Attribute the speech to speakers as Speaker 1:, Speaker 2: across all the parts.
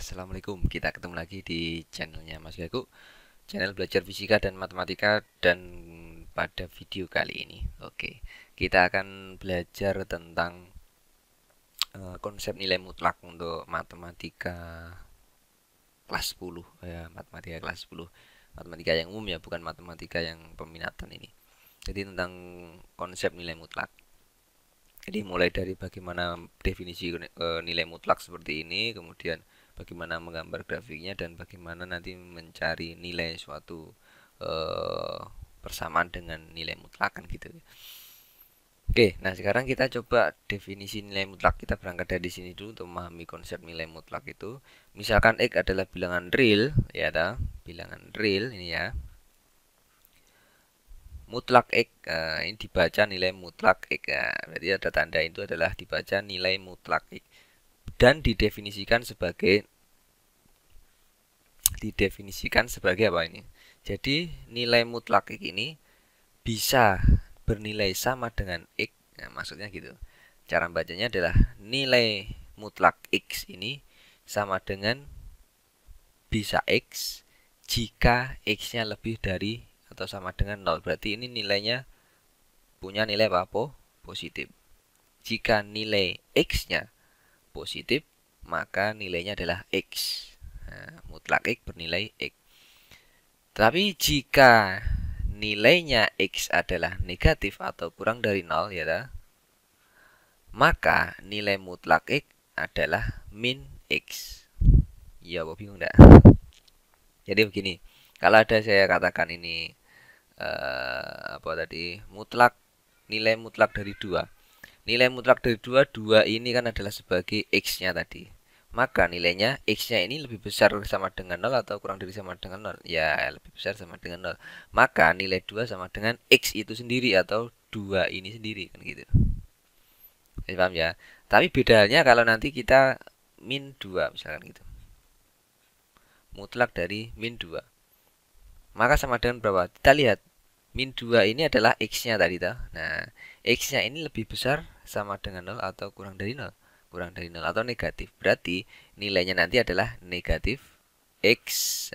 Speaker 1: Assalamualaikum Kita ketemu lagi di channelnya Mas Gaku Channel belajar fisika dan matematika Dan pada video kali ini Oke Kita akan belajar tentang uh, Konsep nilai mutlak untuk matematika Kelas 10 ya, Matematika kelas 10 Matematika yang umum ya bukan matematika yang peminatan ini Jadi tentang konsep nilai mutlak jadi mulai dari bagaimana definisi eh, nilai mutlak seperti ini, kemudian bagaimana menggambar grafiknya dan bagaimana nanti mencari nilai suatu uh, persamaan dengan nilai mutlak kan gitu Oke, nah sekarang kita coba definisi nilai mutlak. Kita berangkat dari sini dulu untuk memahami konsep nilai mutlak itu. Misalkan x adalah bilangan real, ya ta, bilangan real ini ya. Mutlak x eh, ini dibaca nilai mutlak x. Ya. Berarti ada tanda itu adalah dibaca nilai mutlak x dan didefinisikan sebagai didefinisikan sebagai apa ini? Jadi nilai mutlak x ini bisa bernilai sama dengan x, nah, maksudnya gitu. Cara bacanya adalah nilai mutlak x ini sama dengan bisa x jika x-nya lebih dari atau sama dengan 0. Berarti ini nilainya punya nilai apa? Positif. Jika nilai x-nya positif, maka nilainya adalah X. Nah, mutlak X bernilai X. Tapi jika nilainya X adalah negatif atau kurang dari nol ya ta, maka nilai mutlak X adalah min X. Ya, Bapak bingung enggak? Jadi begini, kalau ada saya katakan ini eh, apa tadi mutlak nilai mutlak dari dua Nilai mutlak dari dua dua ini kan adalah sebagai X-nya tadi. Maka nilainya X-nya ini lebih besar sama dengan nol atau kurang dari sama dengan nol Ya, lebih besar sama dengan nol Maka nilai dua sama dengan X itu sendiri atau dua ini sendiri. kan gitu. Jadi, paham ya? Tapi bedanya kalau nanti kita min dua misalkan gitu. Mutlak dari min dua Maka sama dengan berapa? Kita lihat min dua ini adalah x-nya tadi toh. Nah, X-nya ini lebih besar sama dengan 0 atau kurang dari 0 kurang dari 0 atau negatif. Berarti nilainya nanti adalah negatif X.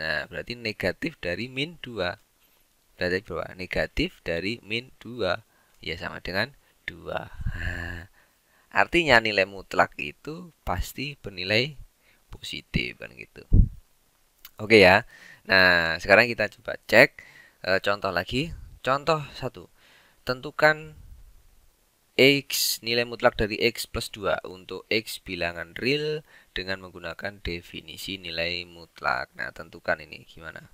Speaker 1: Nah, berarti negatif dari min 2. Berarti berapa? Negatif dari min 2. Ya, sama dengan 2. Nah, artinya nilai mutlak itu pasti bernilai positif kan gitu. Oke ya. Nah, sekarang kita coba cek e, contoh lagi. Contoh satu, Tentukan X nilai mutlak dari X plus 2 untuk X bilangan real dengan menggunakan definisi nilai mutlak. Nah, tentukan ini gimana.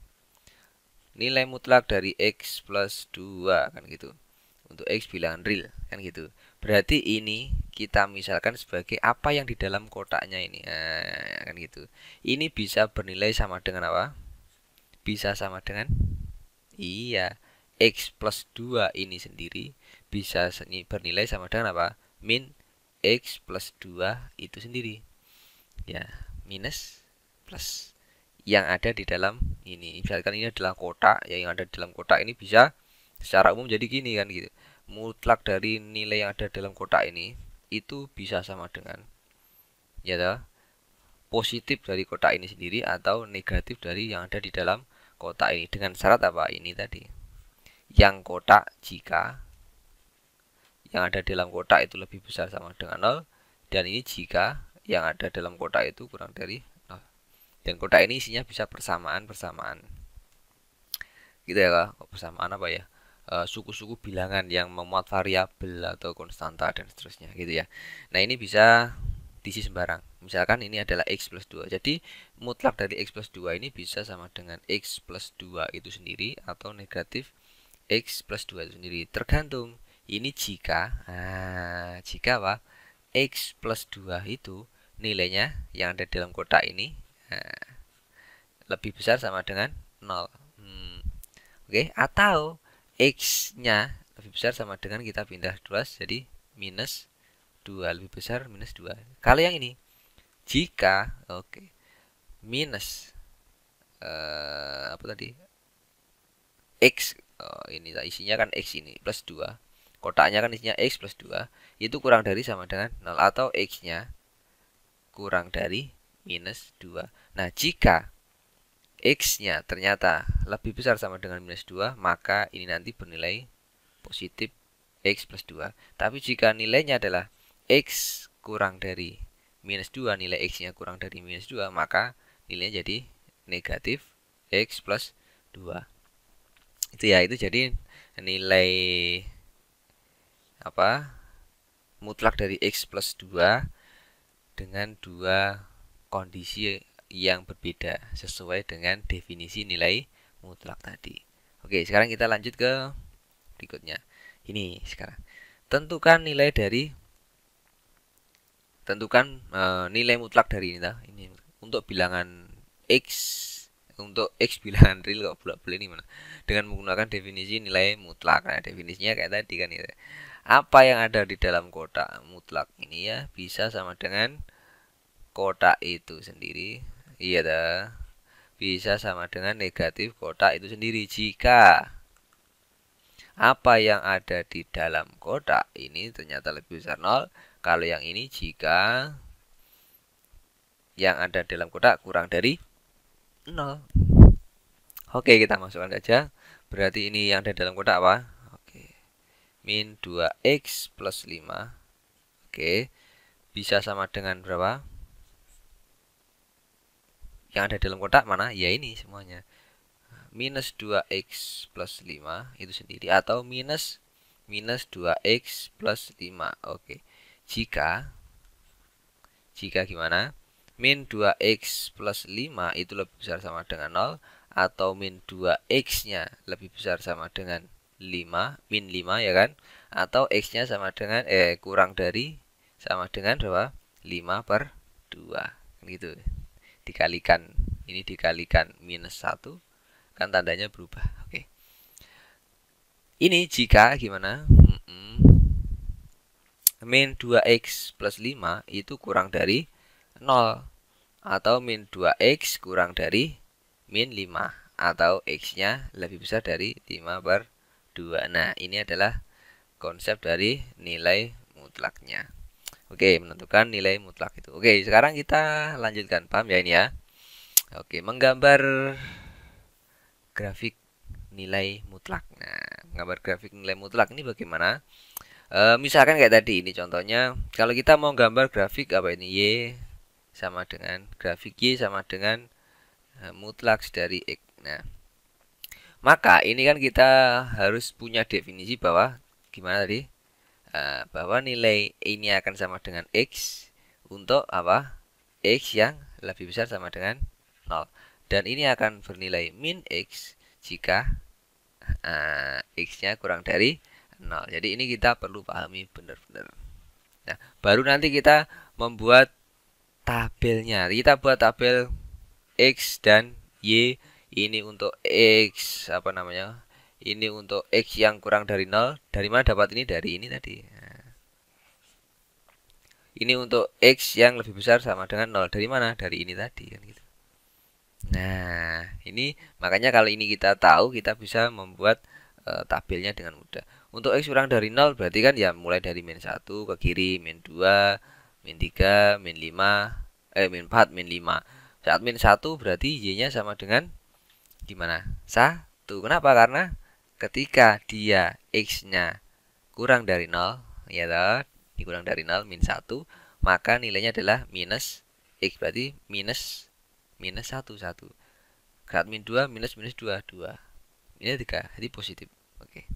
Speaker 1: Nilai mutlak dari X plus 2 kan gitu. Untuk X bilangan real kan gitu. Berarti ini kita misalkan sebagai apa yang di dalam kotaknya ini. Nah, kan gitu. Ini bisa bernilai sama dengan apa? Bisa sama dengan Iya, X plus 2 ini sendiri bisa bernilai sama dengan apa? Min X plus 2 itu sendiri. Ya, minus plus yang ada di dalam ini. Misalkan ini adalah kotak, ya yang ada di dalam kotak ini bisa secara umum jadi gini kan gitu. Mutlak dari nilai yang ada dalam kotak ini itu bisa sama dengan ya toh, positif dari kotak ini sendiri atau negatif dari yang ada di dalam kotak ini dengan syarat apa ini tadi yang kotak jika yang ada dalam kotak itu lebih besar sama dengan 0 dan ini jika yang ada dalam kotak itu kurang dari 0 dan kotak ini isinya bisa persamaan persamaan gitu ya persamaan apa ya e, suku-suku e, bilangan yang memuat variabel atau konstanta dan seterusnya gitu ya nah ini bisa diisi sembarang misalkan ini adalah x plus 2 jadi mutlak dari x plus 2 ini bisa sama dengan x plus 2 itu sendiri atau negatif x plus 2 itu sendiri tergantung ini jika ah, jika apa x plus 2 itu nilainya yang ada dalam kotak ini ah, lebih besar sama dengan 0 hmm. oke okay. atau x nya lebih besar sama dengan kita pindah 2 jadi minus 2 lebih besar minus 2 kalau yang ini jika oke okay, minus uh, apa tadi x oh, ini isinya kan x ini plus 2 kotaknya kan isinya X plus 2 itu kurang dari sama dengan 0 atau X-nya kurang dari minus 2 nah jika X-nya ternyata lebih besar sama dengan minus 2 maka ini nanti bernilai positif X plus 2 tapi jika nilainya adalah X kurang dari minus 2 nilai X-nya kurang dari minus 2 maka nilainya jadi negatif X plus 2 itu ya itu jadi nilai apa mutlak dari x plus 2 dengan dua kondisi yang berbeda sesuai dengan definisi nilai mutlak tadi. Oke, sekarang kita lanjut ke berikutnya. Ini sekarang tentukan nilai dari tentukan e, nilai mutlak dari ini, nah, ini untuk bilangan x untuk x bilangan real kok bulat boleh ini mana dengan menggunakan definisi nilai mutlak. Nah, definisinya kayak tadi kan ya apa yang ada di dalam kotak mutlak ini ya bisa sama dengan kotak itu sendiri iya dah bisa sama dengan negatif kotak itu sendiri jika apa yang ada di dalam kotak ini ternyata lebih besar nol kalau yang ini jika yang ada dalam kotak kurang dari nol oke kita masukkan saja berarti ini yang ada dalam kotak apa min 2x plus 5 oke bisa sama dengan berapa yang ada dalam kotak mana ya ini semuanya minus 2x plus 5 itu sendiri atau minus minus 2x plus 5 oke jika jika gimana min 2x plus 5 itu lebih besar sama dengan 0 atau min 2x nya lebih besar sama dengan 5 min 5 ya kan atau x nya sama dengan eh kurang dari sama dengan berapa 5 per 2 kan gitu dikalikan ini dikalikan minus 1 kan tandanya berubah oke okay. ini jika gimana mm -mm. min 2x plus 5 itu kurang dari 0 atau min 2x kurang dari min 5 atau x nya lebih besar dari 5 per 2. nah ini adalah konsep dari nilai mutlaknya Oke menentukan nilai mutlak itu Oke sekarang kita lanjutkan paham ya ini ya Oke menggambar grafik nilai mutlak Nah menggambar grafik nilai mutlak ini bagaimana e, Misalkan kayak tadi ini contohnya Kalau kita mau gambar grafik apa ini Y sama dengan grafik Y sama dengan eh, mutlak dari X Nah maka ini kan kita harus punya definisi bahwa gimana tadi? Uh, bahwa nilai ini akan sama dengan x untuk apa? x yang lebih besar sama dengan 0. Dan ini akan bernilai min x jika uh, x-nya kurang dari 0. Jadi ini kita perlu pahami benar-benar. Nah, baru nanti kita membuat tabelnya. Kita buat tabel x dan y ini untuk x apa namanya ini untuk x yang kurang dari nol dari mana dapat ini dari ini tadi ini untuk x yang lebih besar sama dengan nol dari mana dari ini tadi kan gitu nah ini makanya kalau ini kita tahu kita bisa membuat e, tabelnya dengan mudah untuk x kurang dari nol berarti kan ya mulai dari min satu ke kiri min dua, min tiga, min lima eh min empat min lima. saat min satu berarti y nya sama dengan di mana? Satu. Kenapa? Karena ketika dia x-nya kurang dari nol ya toh, dikurang dari nol min satu maka nilainya adalah minus x berarti minus minus satu satu Grad min dua minus minus dua dua Ini 3, jadi positif. Oke.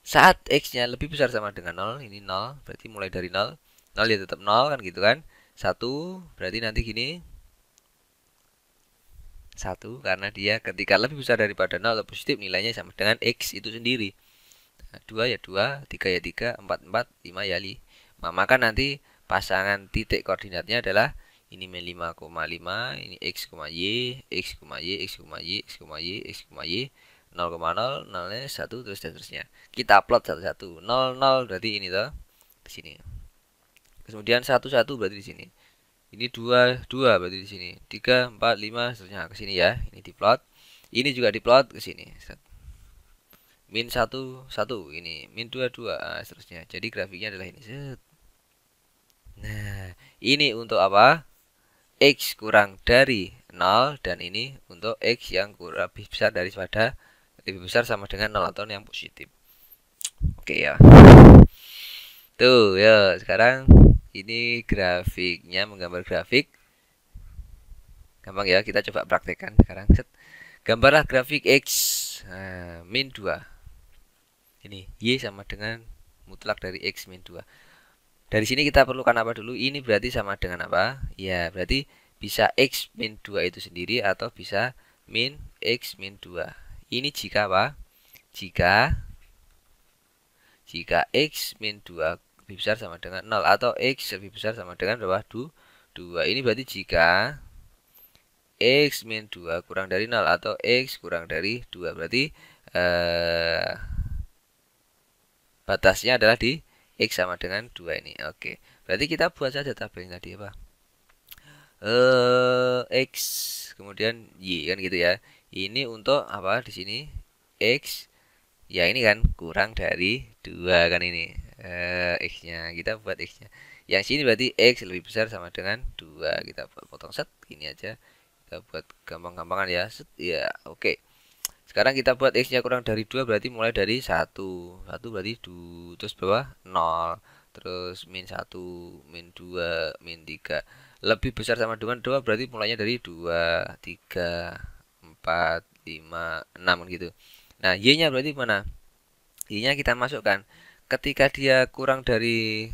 Speaker 1: Saat x-nya lebih besar sama dengan nol ini nol berarti mulai dari nol nol ya tetap nol kan gitu kan. satu berarti nanti gini satu karena dia ketika lebih besar daripada nol atau positif nilainya sama dengan x itu sendiri nah, dua ya dua tiga ya tiga empat empat lima ya lima nah, maka nanti pasangan titik koordinatnya adalah ini 5,5 ini x, y x, y x, y x, y x, y 0,0 nolnya 1 terus dan seterusnya kita plot satu-satu 0,0 berarti ini toh di sini kemudian 1,1 berarti di sini ini dua dua berarti di sini. tiga empat lima seterusnya ke sini ya. Ini diplot. Ini juga diplot ke sini. Min satu satu ini, min dua dua nah, seterusnya. Jadi grafiknya adalah ini. Set. Nah, ini untuk apa? X kurang dari nol dan ini untuk X yang kurang lebih besar daripada lebih besar sama dengan nol atau yang positif. Oke okay, ya. Tuh ya, sekarang ini grafiknya menggambar grafik gampang ya kita coba praktekkan sekarang set gambarlah grafik x nah, min 2 ini y sama dengan mutlak dari x min 2 dari sini kita perlukan apa dulu ini berarti sama dengan apa ya berarti bisa x min 2 itu sendiri atau bisa min x min 2 ini jika apa jika jika x min 2 lebih besar sama dengan 0 atau X lebih besar sama dengan berapa? 2. Ini berarti jika X min 2 kurang dari 0 atau X kurang dari 2 berarti eh, batasnya adalah di X sama dengan 2 ini. Oke. Berarti kita buat saja tabelnya tadi apa? Eh, X kemudian Y kan gitu ya. Ini untuk apa di sini? X ya ini kan kurang dari dua kan ini eh, x-nya kita buat x-nya yang sini berarti x lebih besar sama dengan dua kita buat potong set ini aja kita buat gampang-gampangan ya set ya oke okay. sekarang kita buat x-nya kurang dari dua berarti mulai dari satu satu berarti dua terus bawah nol terus min satu min dua min tiga lebih besar sama dengan dua berarti mulainya dari dua tiga empat lima enam gitu nah y nya berarti mana y nya kita masukkan ketika dia kurang dari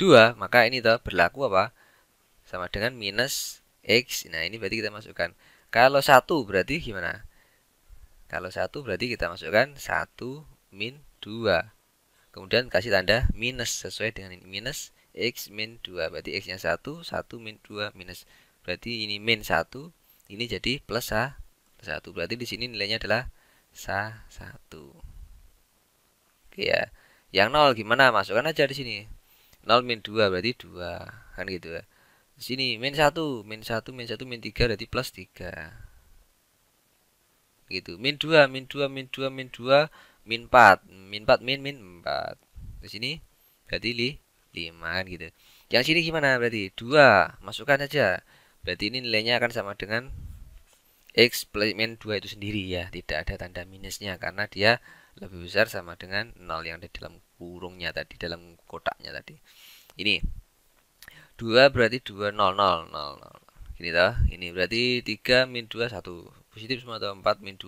Speaker 1: 2 maka ini toh berlaku apa sama dengan minus x nah ini berarti kita masukkan kalau satu berarti gimana kalau satu berarti kita masukkan 1 min 2 kemudian kasih tanda minus sesuai dengan ini minus x min 2 berarti x nya 1 1 min 2 minus berarti ini min 1 ini jadi plus 1 berarti di sini nilainya adalah 1 ya yang nol gimana masukkan aja di sini 0 min 2 berarti 2 kan gitu ya di sini min 1 min 1 min 1 min 3 berarti plus 3 gitu min dua, min dua, min dua, min dua, min empat, min empat, min min 4 di sini berarti li 5 kan gitu yang sini gimana berarti dua masukkan aja berarti ini nilainya akan sama dengan X plus min dua itu sendiri ya tidak ada tanda minusnya karena dia lebih besar sama dengan 0 yang ada di dalam kurungnya tadi, dalam kotaknya tadi. Ini 2 berarti 2 0 0 0 0. Gini toh, ini berarti 3 min 2 1. Positif semua atau 4 min 2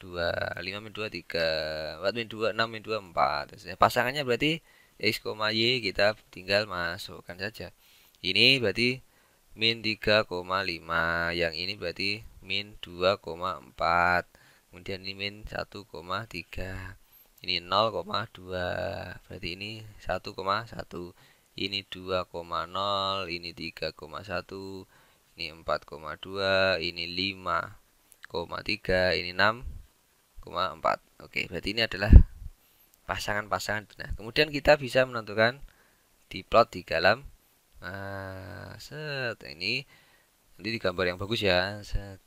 Speaker 1: 2, 5 min 2 3, 4 min 2 6 min 2 4. Pasangannya berarti x, y kita tinggal masukkan saja. Ini berarti min 3,5, yang ini berarti min 2,4 kemudian ini min 1,3 ini 0,2 berarti ini 1,1 ini 2,0 ini 3,1 ini 4,2 ini 5,3 ini 6,4 oke berarti ini adalah pasangan-pasangan nah kemudian kita bisa menentukan di plot di dalam nah, set nah, ini nanti di gambar yang bagus ya set.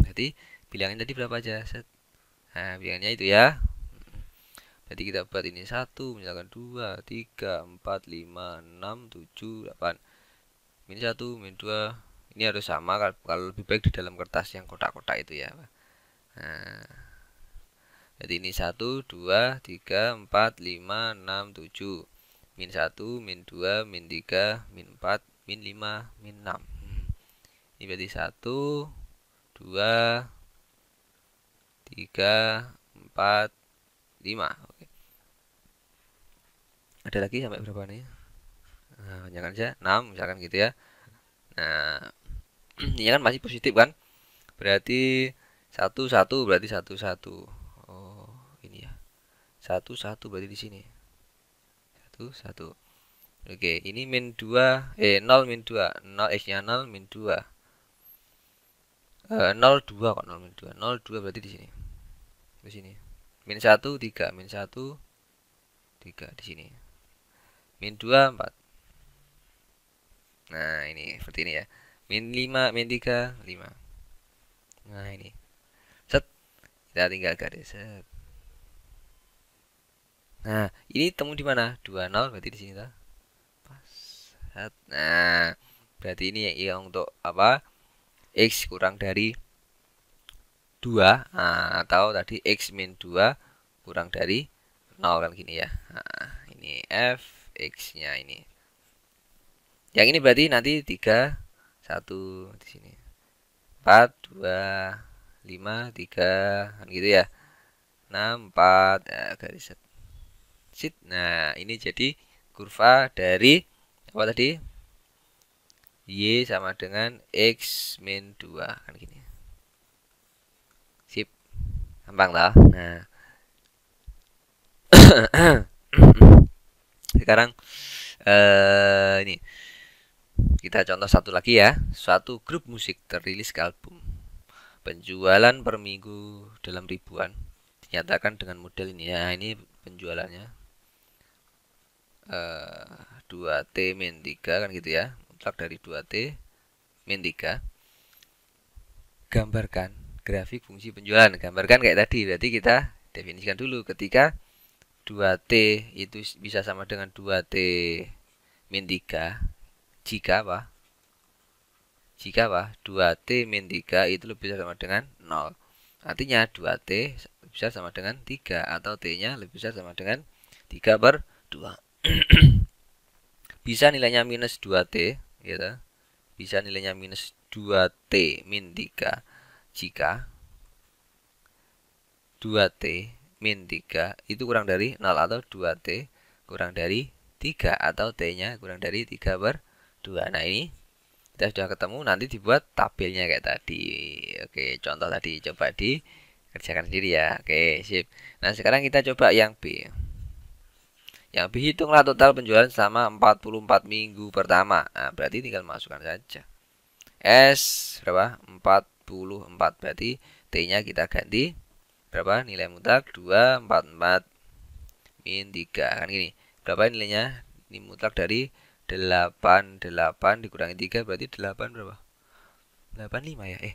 Speaker 1: berarti bilangin tadi berapa aja set nah bilangnya itu ya jadi kita buat ini satu misalkan dua tiga empat lima enam tujuh delapan min satu min dua ini harus sama kalau, lebih baik di dalam kertas yang kotak-kotak itu ya nah, jadi ini satu dua tiga empat lima enam tujuh min satu, min dua, min tiga, min empat, min lima, min enam. Hmm. ini berarti satu dua 3, 4, 5. Oke. Ada lagi sampai berapa nih? Nah, banyak aja 6 misalkan gitu ya. Nah, ini kan masih positif kan? Berarti 1 1 berarti 1 1. Oh, ini ya. 1 1 berarti di sini. 1 1. Oke, ini min 2 eh 0 min 2. 0 x-nya 0 min 2. 02 eh, kok 0 02 02 berarti di sini di sini min 1 3 min 1 3 di sini min 2 4 nah ini seperti ini ya min 5 min 3 5 nah ini set kita tinggal garis set Nah, ini temu di mana? 2 0 berarti di sini lah. Pas. set Nah, berarti ini ya, yang untuk apa? X kurang dari 2 nah, atau tadi X min 2 kurang dari 0 kan gini ya nah, ini F X nya ini yang ini berarti nanti 3 1 di sini 4 2 5 3 kan gitu ya 6 4 ya, garis set nah ini jadi kurva dari apa tadi Y sama dengan X min 2 kan gini sip gampang lah nah sekarang eh, ini kita contoh satu lagi ya suatu grup musik terilis ke album penjualan per minggu dalam ribuan dinyatakan dengan model ini ya ini penjualannya eh, dua 2 t min tiga kan gitu ya mutlak dari 2T min 3 gambarkan grafik fungsi penjualan gambarkan kayak tadi berarti kita definisikan dulu ketika 2T itu bisa sama dengan 2T min 3 jika apa jika apa 2T min 3 itu lebih besar sama dengan 0 artinya 2T lebih besar sama dengan 3 atau T nya lebih besar sama dengan 3 per 2 bisa nilainya minus 2T gitu bisa nilainya minus 2T min 3 jika 2T min 3 itu kurang dari 0 atau 2T kurang dari 3 atau T-nya kurang dari 3 per 2. Nah ini kita sudah ketemu nanti dibuat tabelnya kayak tadi. Oke contoh tadi coba dikerjakan sendiri ya. Oke sip. Nah sekarang kita coba yang B yang dihitunglah total penjualan selama 44 minggu pertama. Nah, berarti tinggal masukkan saja. S berapa? 44. Berarti T-nya kita ganti berapa? Nilai mutlak 244 min 3. Kan gini. Berapa nilainya? Ini mutlak dari 88 dikurangi 3 berarti 8 berapa? 85 ya. Eh.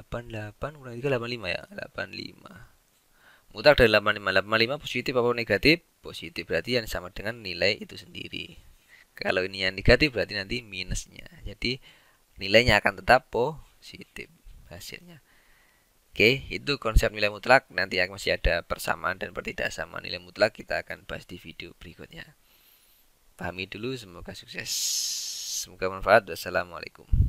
Speaker 1: 88 kurang 3 85 ya. 85. Mutlak dari 85. 85 positif apa negatif? positif berarti yang sama dengan nilai itu sendiri kalau ini yang negatif berarti nanti minusnya jadi nilainya akan tetap positif hasilnya Oke, itu konsep nilai mutlak. Nanti masih ada persamaan dan sama nilai mutlak kita akan bahas di video berikutnya. Pahami dulu, semoga sukses. Semoga bermanfaat. Wassalamualaikum.